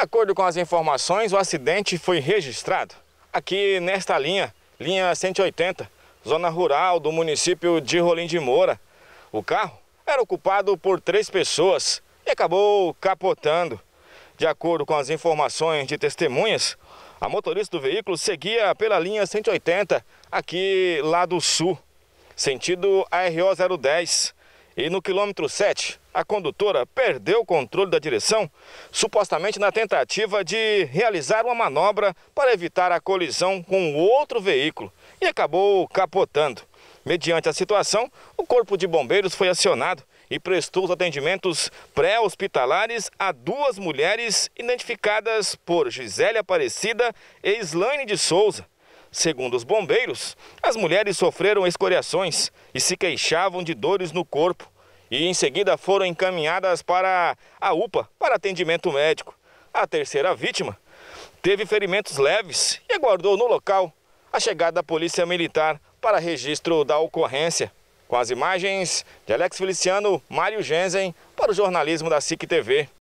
acordo com as informações, o acidente foi registrado aqui nesta linha, linha 180, zona rural do município de Rolim de Moura. O carro era ocupado por três pessoas e acabou capotando. De acordo com as informações de testemunhas, a motorista do veículo seguia pela linha 180 aqui lá do sul, sentido ARO 010. E no quilômetro 7, a condutora perdeu o controle da direção, supostamente na tentativa de realizar uma manobra para evitar a colisão com outro veículo e acabou capotando. Mediante a situação, o Corpo de Bombeiros foi acionado e prestou os atendimentos pré-hospitalares a duas mulheres identificadas por Gisele Aparecida e Islaine de Souza. Segundo os bombeiros, as mulheres sofreram escoriações e se queixavam de dores no corpo e em seguida foram encaminhadas para a UPA para atendimento médico. A terceira vítima teve ferimentos leves e aguardou no local a chegada da Polícia Militar para registro da ocorrência. Com as imagens de Alex Feliciano, Mário Genzen, para o jornalismo da SIC TV.